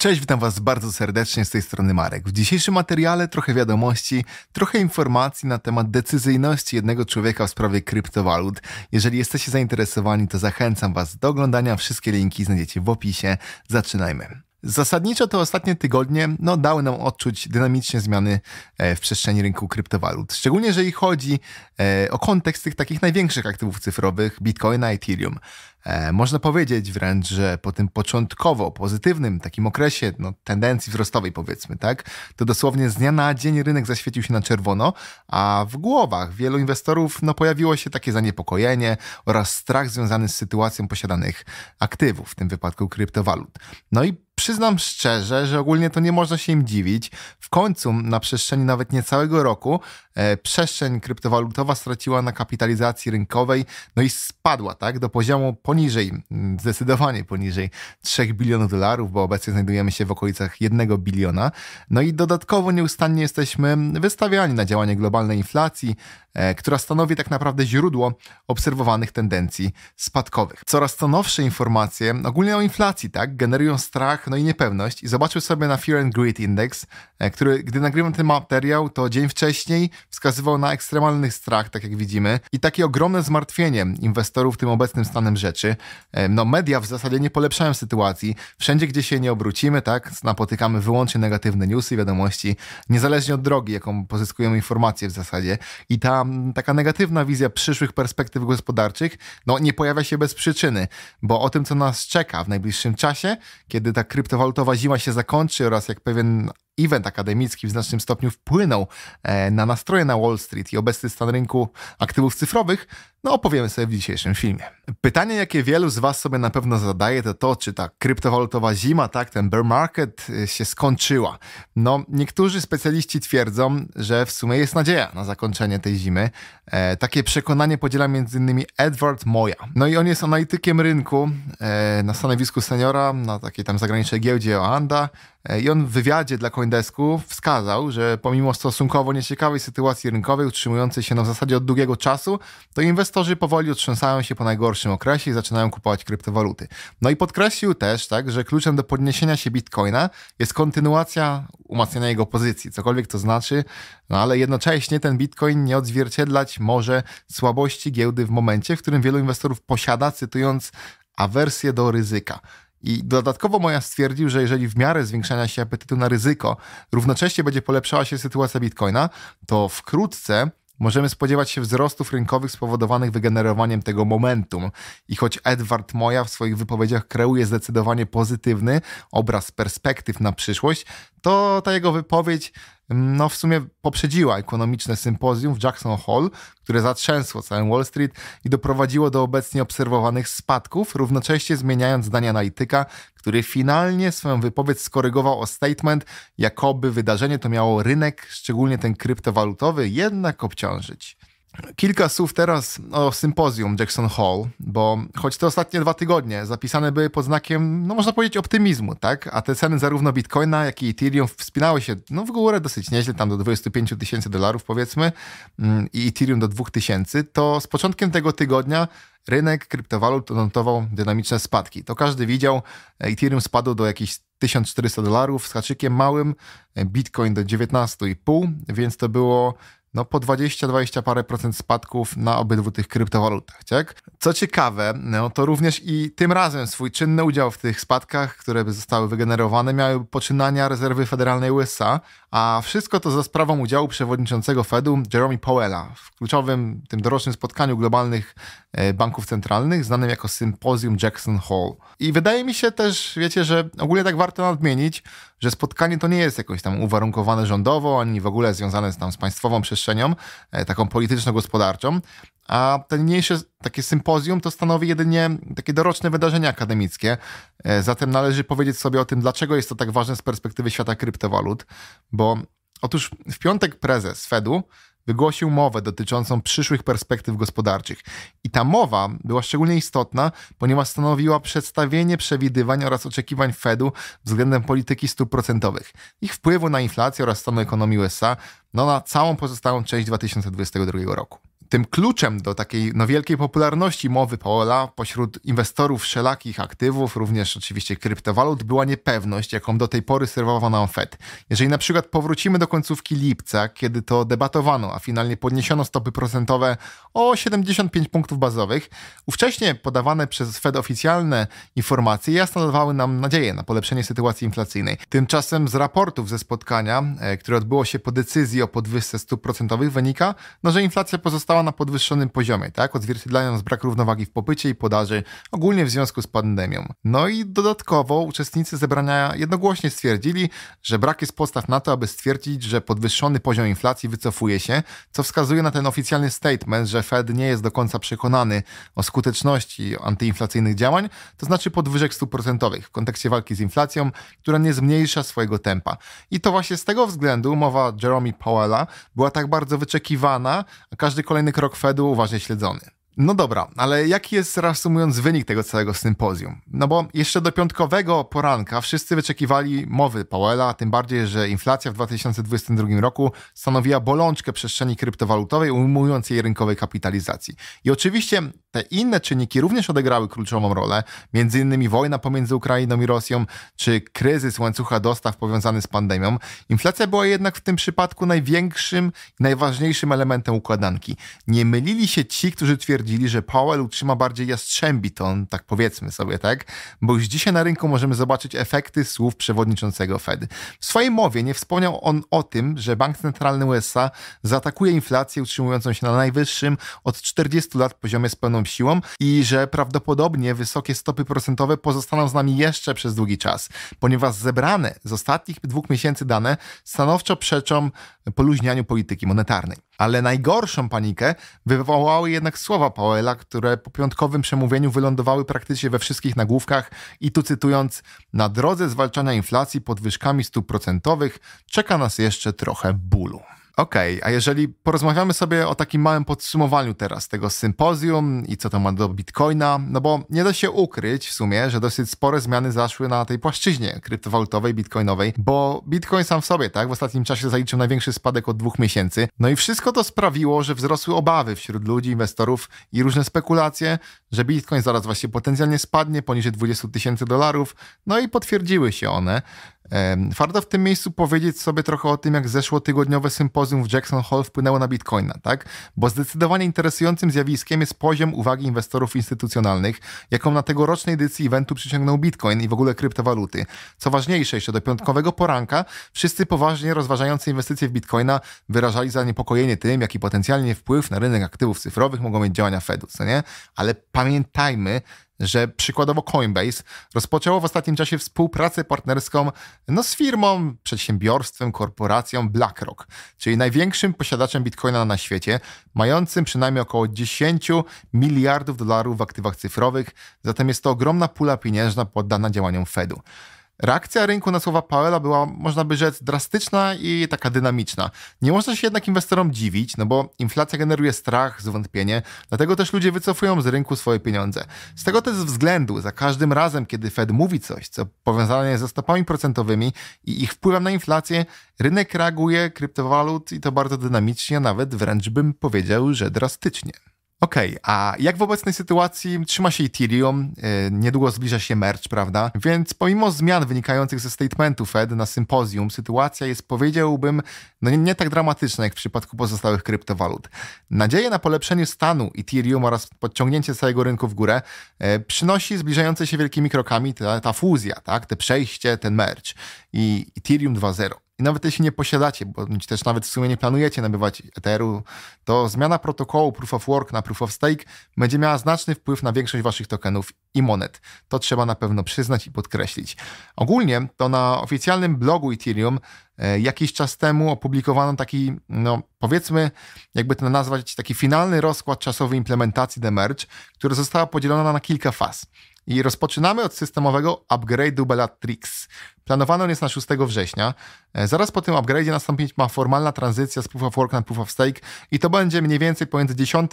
Cześć, witam Was bardzo serdecznie z tej strony Marek. W dzisiejszym materiale trochę wiadomości, trochę informacji na temat decyzyjności jednego człowieka w sprawie kryptowalut. Jeżeli jesteście zainteresowani, to zachęcam Was do oglądania. Wszystkie linki znajdziecie w opisie. Zaczynajmy. Zasadniczo te ostatnie tygodnie no, dały nam odczuć dynamiczne zmiany e, w przestrzeni rynku kryptowalut. Szczególnie jeżeli chodzi e, o kontekst tych takich największych aktywów cyfrowych, Bitcoina, Ethereum. E, można powiedzieć wręcz, że po tym początkowo pozytywnym takim okresie no, tendencji wzrostowej powiedzmy, tak, to dosłownie z dnia na dzień rynek zaświecił się na czerwono, a w głowach wielu inwestorów no, pojawiło się takie zaniepokojenie oraz strach związany z sytuacją posiadanych aktywów, w tym wypadku kryptowalut. No i przyznam szczerze, że ogólnie to nie można się im dziwić. W końcu na przestrzeni nawet niecałego roku e, przestrzeń kryptowalutowa straciła na kapitalizacji rynkowej, no i spadła tak do poziomu poniżej, mm, zdecydowanie poniżej 3 bilionów dolarów, bo obecnie znajdujemy się w okolicach 1 biliona. No i dodatkowo nieustannie jesteśmy wystawiani na działanie globalnej inflacji, e, która stanowi tak naprawdę źródło obserwowanych tendencji spadkowych. Coraz to nowsze informacje, ogólnie o inflacji, tak, generują strach no i niepewność i zobaczył sobie na Fear and Greed Index, e, który, gdy nagrywam ten materiał, to dzień wcześniej wskazywał na ekstremalny strach, tak jak widzimy, i takie ogromne zmartwienie inwestorów tym obecnym stanem rzeczy. E, no media w zasadzie nie polepszają sytuacji. Wszędzie, gdzie się nie obrócimy, tak, napotykamy wyłącznie negatywne newsy, wiadomości, niezależnie od drogi, jaką pozyskujemy informacje w zasadzie. I ta taka negatywna wizja przyszłych perspektyw gospodarczych, no nie pojawia się bez przyczyny, bo o tym, co nas czeka w najbliższym czasie, kiedy ta kryzys, kryptowalutowa zima się zakończy oraz jak pewien event akademicki w znacznym stopniu wpłynął e, na nastroje na Wall Street i obecny stan rynku aktywów cyfrowych, no opowiemy sobie w dzisiejszym filmie. Pytanie, jakie wielu z Was sobie na pewno zadaje, to to, czy ta kryptowalutowa zima, tak, ten bear market e, się skończyła. No, niektórzy specjaliści twierdzą, że w sumie jest nadzieja na zakończenie tej zimy. E, takie przekonanie podziela m.in. Edward Moya. No i on jest analitykiem rynku e, na stanowisku seniora, na takiej tam zagranicznej giełdzie Oanda e, i on w wywiadzie dla Coindesku wskazał, że pomimo stosunkowo nieciekawej sytuacji rynkowej utrzymującej się na zasadzie od długiego czasu, to inwestorzy powoli otrząsają się po najgorszym okresie i zaczynają kupować kryptowaluty. No i podkreślił też, tak, że kluczem do podniesienia się Bitcoina jest kontynuacja umacniania jego pozycji, cokolwiek to znaczy, no ale jednocześnie ten Bitcoin nie odzwierciedlać może słabości giełdy w momencie, w którym wielu inwestorów posiada, cytując, awersję do ryzyka. I dodatkowo Moja stwierdził, że jeżeli w miarę zwiększania się apetytu na ryzyko równocześnie będzie polepszała się sytuacja bitcoina, to wkrótce możemy spodziewać się wzrostów rynkowych spowodowanych wygenerowaniem tego momentum. I choć Edward Moja w swoich wypowiedziach kreuje zdecydowanie pozytywny obraz perspektyw na przyszłość, to ta jego wypowiedź no w sumie poprzedziła ekonomiczne sympozjum w Jackson Hole, które zatrzęsło całą Wall Street i doprowadziło do obecnie obserwowanych spadków, równocześnie zmieniając zdanie analityka, który finalnie swoją wypowiedź skorygował o statement, jakoby wydarzenie to miało rynek, szczególnie ten kryptowalutowy, jednak obciążyć. Kilka słów teraz o sympozjum Jackson Hall, bo choć te ostatnie dwa tygodnie zapisane były pod znakiem, no można powiedzieć, optymizmu, tak? A te ceny zarówno Bitcoina, jak i Ethereum wspinały się no, w górę dosyć nieźle, tam do 25 tysięcy dolarów powiedzmy mm, i Ethereum do 2000, to z początkiem tego tygodnia rynek kryptowalut odnotował dynamiczne spadki. To każdy widział. Ethereum spadł do jakichś 1400 dolarów z haczykiem małym, Bitcoin do 19,5, więc to było no po 20-20 parę procent spadków na obydwu tych kryptowalutach, tak? Co ciekawe, no to również i tym razem swój czynny udział w tych spadkach, które zostały wygenerowane, miały poczynania rezerwy federalnej USA, a wszystko to za sprawą udziału przewodniczącego Fedu Jeremy Powella w kluczowym, tym dorocznym spotkaniu globalnych e, banków centralnych, znanym jako sympozjum Jackson Hole. I wydaje mi się też, wiecie, że ogólnie tak warto nadmienić, że spotkanie to nie jest jakoś tam uwarunkowane rządowo, ani w ogóle związane z, tam, z państwową przestrzenią przestrzenią, e, taką polityczno-gospodarczą, a ten mniejszy takie sympozjum to stanowi jedynie takie doroczne wydarzenia akademickie. E, zatem należy powiedzieć sobie o tym, dlaczego jest to tak ważne z perspektywy świata kryptowalut, bo otóż w piątek prezes Fedu wygłosił mowę dotyczącą przyszłych perspektyw gospodarczych. I ta mowa była szczególnie istotna, ponieważ stanowiła przedstawienie przewidywań oraz oczekiwań Fedu względem polityki stóp procentowych, ich wpływu na inflację oraz stan ekonomii USA no na całą pozostałą część 2022 roku tym kluczem do takiej no, wielkiej popularności mowy Paola pośród inwestorów wszelakich aktywów, również oczywiście kryptowalut, była niepewność, jaką do tej pory serwował nam Fed. Jeżeli na przykład powrócimy do końcówki lipca, kiedy to debatowano, a finalnie podniesiono stopy procentowe o 75 punktów bazowych, ówcześnie podawane przez Fed oficjalne informacje jasno dawały nam nadzieję na polepszenie sytuacji inflacyjnej. Tymczasem z raportów ze spotkania, e, które odbyło się po decyzji o podwyżce stóp procentowych, wynika, no, że inflacja pozostała na podwyższonym poziomie, tak? Odzwierciedlając brak równowagi w popycie i podaży, ogólnie w związku z pandemią. No i dodatkowo uczestnicy zebrania jednogłośnie stwierdzili, że brak jest podstaw na to, aby stwierdzić, że podwyższony poziom inflacji wycofuje się, co wskazuje na ten oficjalny statement, że Fed nie jest do końca przekonany o skuteczności antyinflacyjnych działań, to znaczy podwyżek stóp procentowych w kontekście walki z inflacją, która nie zmniejsza swojego tempa. I to właśnie z tego względu mowa Jeremy Powella była tak bardzo wyczekiwana, a każdy kolejny kolejny krok Fedu uważnie śledzony. No dobra, ale jaki jest reasumując wynik tego całego sympozjum? No bo jeszcze do piątkowego poranka wszyscy wyczekiwali mowy Powella, tym bardziej, że inflacja w 2022 roku stanowiła bolączkę przestrzeni kryptowalutowej, ujmując jej rynkowej kapitalizacji. I oczywiście te inne czynniki również odegrały kluczową rolę, między innymi wojna pomiędzy Ukrainą i Rosją, czy kryzys łańcucha dostaw powiązany z pandemią, inflacja była jednak w tym przypadku największym i najważniejszym elementem układanki. Nie mylili się ci, którzy twierdzili, że Powell utrzyma bardziej jastrzębi ton, tak powiedzmy sobie, tak? Bo już dzisiaj na rynku możemy zobaczyć efekty słów przewodniczącego Fed. W swojej mowie nie wspomniał on o tym, że Bank Centralny USA zaatakuje inflację utrzymującą się na najwyższym od 40 lat poziomie z pełną siłą i że prawdopodobnie wysokie stopy procentowe pozostaną z nami jeszcze przez długi czas, ponieważ zebrane z ostatnich dwóch miesięcy dane stanowczo przeczą poluźnianiu polityki monetarnej. Ale najgorszą panikę wywołały jednak słowa Powella, które po piątkowym przemówieniu wylądowały praktycznie we wszystkich nagłówkach i tu cytując, na drodze zwalczania inflacji podwyżkami stóp procentowych czeka nas jeszcze trochę bólu. Okej, okay, a jeżeli porozmawiamy sobie o takim małym podsumowaniu teraz tego sympozjum i co to ma do bitcoina, no bo nie da się ukryć w sumie, że dosyć spore zmiany zaszły na tej płaszczyźnie kryptowalutowej, bitcoinowej, bo bitcoin sam w sobie, tak, w ostatnim czasie zaliczył największy spadek od dwóch miesięcy. No i wszystko to sprawiło, że wzrosły obawy wśród ludzi, inwestorów i różne spekulacje, że bitcoin zaraz właśnie potencjalnie spadnie poniżej 20 tysięcy dolarów, no i potwierdziły się one. Warto w tym miejscu powiedzieć sobie trochę o tym, jak zeszłotygodniowe sympozjum w Jackson Hole wpłynęło na Bitcoina, tak? Bo zdecydowanie interesującym zjawiskiem jest poziom uwagi inwestorów instytucjonalnych, jaką na tegorocznej edycji eventu przyciągnął Bitcoin i w ogóle kryptowaluty. Co ważniejsze, jeszcze do piątkowego poranka wszyscy poważnie rozważający inwestycje w Bitcoina wyrażali zaniepokojenie tym, jaki potencjalnie wpływ na rynek aktywów cyfrowych mogą mieć działania Fedu, co nie? Ale pamiętajmy, że przykładowo Coinbase rozpoczęło w ostatnim czasie współpracę partnerską no, z firmą, przedsiębiorstwem, korporacją BlackRock, czyli największym posiadaczem bitcoina na świecie, mającym przynajmniej około 10 miliardów dolarów w aktywach cyfrowych, zatem jest to ogromna pula pieniężna poddana działaniom Fedu. Reakcja rynku na słowa Powella była, można by rzec, drastyczna i taka dynamiczna. Nie można się jednak inwestorom dziwić, no bo inflacja generuje strach, zwątpienie, dlatego też ludzie wycofują z rynku swoje pieniądze. Z tego też względu, za każdym razem, kiedy Fed mówi coś, co powiązane jest ze stopami procentowymi i ich wpływem na inflację, rynek reaguje kryptowalut i to bardzo dynamicznie, nawet wręcz bym powiedział, że drastycznie. Okej, okay, a jak w obecnej sytuacji trzyma się Ethereum, y, niedługo zbliża się merge, prawda? Więc pomimo zmian wynikających ze statementu Fed na sympozjum, sytuacja jest, powiedziałbym, no nie, nie, tak dramatyczna jak w przypadku pozostałych kryptowalut. Nadzieje na polepszenie stanu Ethereum oraz podciągnięcie całego rynku w górę y, przynosi zbliżające się wielkimi krokami ta, ta fuzja, tak? Te przejście, ten merge i Ethereum 2.0. I nawet jeśli nie posiadacie, bo też nawet w sumie nie planujecie nabywać Etheru, to zmiana protokołu Proof of Work na Proof of Stake będzie miała znaczny wpływ na większość waszych tokenów i monet. To trzeba na pewno przyznać i podkreślić. Ogólnie to na oficjalnym blogu Ethereum e, jakiś czas temu opublikowano taki, no powiedzmy, jakby to nazwać, taki finalny rozkład czasowy implementacji The Merge, która została podzielona na kilka faz. I rozpoczynamy od systemowego upgrade'u Bellatrix. Planowano jest na 6 września. E, zaraz po tym upgrade'ie nastąpić ma formalna tranzycja z Proof of Work na Proof of Stake i to będzie mniej więcej pomiędzy 10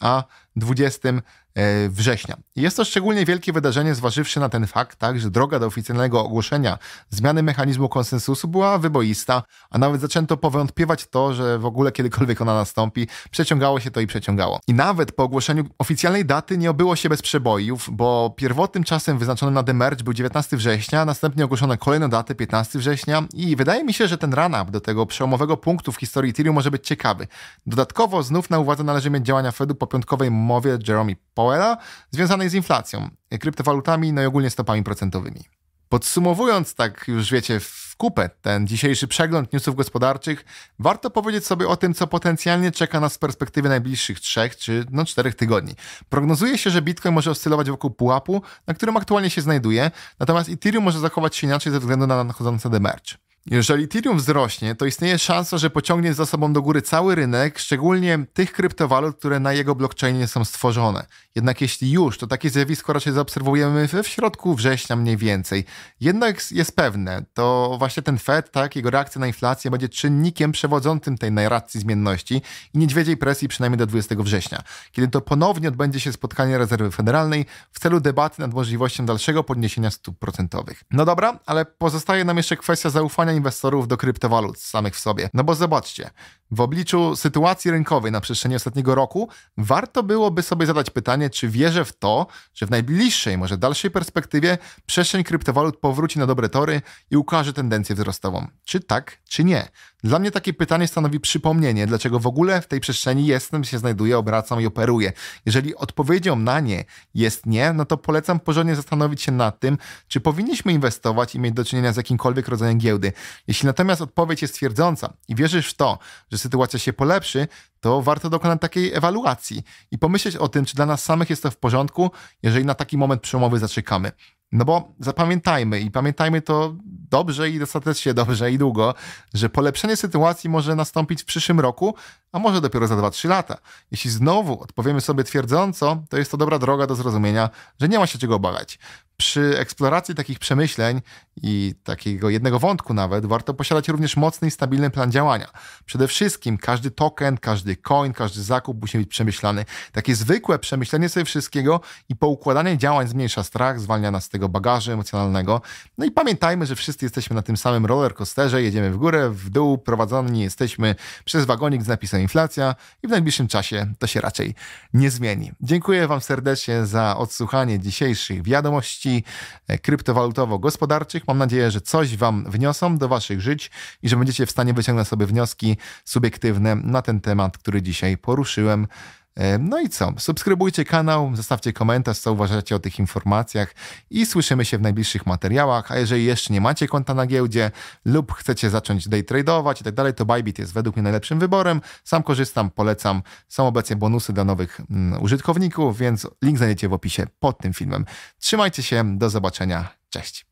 a 20 e, września. Jest to szczególnie wielkie wydarzenie, zważywszy na ten fakt, tak, że droga do oficjalnego ogłoszenia zmiany mechanizmu konsensusu była wyboista, a nawet zaczęto powątpiewać to, że w ogóle kiedykolwiek ona nastąpi. Przeciągało się to i przeciągało. I nawet po ogłoszeniu oficjalnej daty nie obyło się bez przebojów, bo pierwotnym czasem wyznaczonym na demerge był 19 września, a następnie ogłoszono kolejną datę 15 września i wydaje mi się, że ten run-up do tego przełomowego punktu w historii Ethereum może być ciekawy. Dodatkowo znów na uwadze należy mieć działania Fedu po piątkowej mowie Jeremy Powella związanej z inflacją, kryptowalutami no i ogólnie stopami procentowymi. Podsumowując tak już wiecie w kupę ten dzisiejszy przegląd newsów gospodarczych, warto powiedzieć sobie o tym, co potencjalnie czeka nas w perspektywie najbliższych trzech czy no czterech tygodni. Prognozuje się, że Bitcoin może oscylować wokół pułapu, na którym aktualnie się znajduje, natomiast Ethereum może zachować się inaczej ze względu na nadchodzący demercz. Jeżeli Ethereum wzrośnie, to istnieje szansa, że pociągnie za sobą do góry cały rynek, szczególnie tych kryptowalut, które na jego blockchainie są stworzone. Jednak jeśli już, to takie zjawisko raczej zaobserwujemy w środku września mniej więcej. Jednak jest pewne, to właśnie ten Fed, tak, jego reakcja na inflację będzie czynnikiem przewodzącym tej narracji zmienności i niedźwiedziej presji przynajmniej do 20 września, kiedy to ponownie odbędzie się spotkanie rezerwy federalnej w celu debaty nad możliwością dalszego podniesienia stóp procentowych. No dobra, ale pozostaje nam jeszcze kwestia zaufania inwestorów do kryptowalut samych w sobie. No bo zobaczcie, w obliczu sytuacji rynkowej na przestrzeni ostatniego roku warto byłoby sobie zadać pytanie, czy wierzę w to, że w najbliższej, może dalszej perspektywie przestrzeń kryptowalut powróci na dobre tory i ukaże tendencję wzrostową. Czy tak, czy nie? Dla mnie takie pytanie stanowi przypomnienie, dlaczego w ogóle w tej przestrzeni jestem, się znajduję, obracam i operuję. Jeżeli odpowiedzią na nie jest nie, no to polecam porządnie zastanowić się nad tym, czy powinniśmy inwestować i mieć do czynienia z jakimkolwiek rodzajem giełdy. Jeśli natomiast odpowiedź jest twierdząca i wierzysz w to, że sytuacja się polepszy, to warto dokonać takiej ewaluacji i pomyśleć o tym, czy dla nas samych jest to w porządku, jeżeli na taki moment przemowy zaczekamy. No bo zapamiętajmy i pamiętajmy to dobrze i dostatecznie dobrze i długo, że polepszenie sytuacji może nastąpić w przyszłym roku, a może dopiero za 2-3 lata. Jeśli znowu odpowiemy sobie twierdząco, to jest to dobra droga do zrozumienia, że nie ma się czego obawiać przy eksploracji takich przemyśleń i takiego jednego wątku nawet, warto posiadać również mocny i stabilny plan działania. Przede wszystkim każdy token, każdy coin, każdy zakup musi być przemyślany. Takie zwykłe przemyślenie sobie wszystkiego i poukładanie działań zmniejsza strach, zwalnia nas z tego bagażu emocjonalnego. No i pamiętajmy, że wszyscy jesteśmy na tym samym rollercoasterze, jedziemy w górę, w dół, prowadzeni jesteśmy przez wagonik z napisem inflacja i w najbliższym czasie to się raczej nie zmieni. Dziękuję Wam serdecznie za odsłuchanie dzisiejszych wiadomości. E, kryptowalutowo-gospodarczych. Mam nadzieję, że coś Wam wniosą do Waszych żyć i że będziecie w stanie wyciągnąć sobie wnioski subiektywne na ten temat, który dzisiaj poruszyłem. E, no i co? Subskrybujcie kanał, zostawcie komentarz, co uważacie o tych informacjach i słyszymy się w najbliższych materiałach. A jeżeli jeszcze nie macie konta na giełdzie lub chcecie zacząć day tradeować i tak dalej, to Bybit jest według mnie najlepszym wyborem. Sam korzystam, polecam. Są obecnie bonusy dla nowych mm, użytkowników, więc link znajdziecie w opisie pod tym filmem. Trzymajcie się, do zobaczenia. Cześć.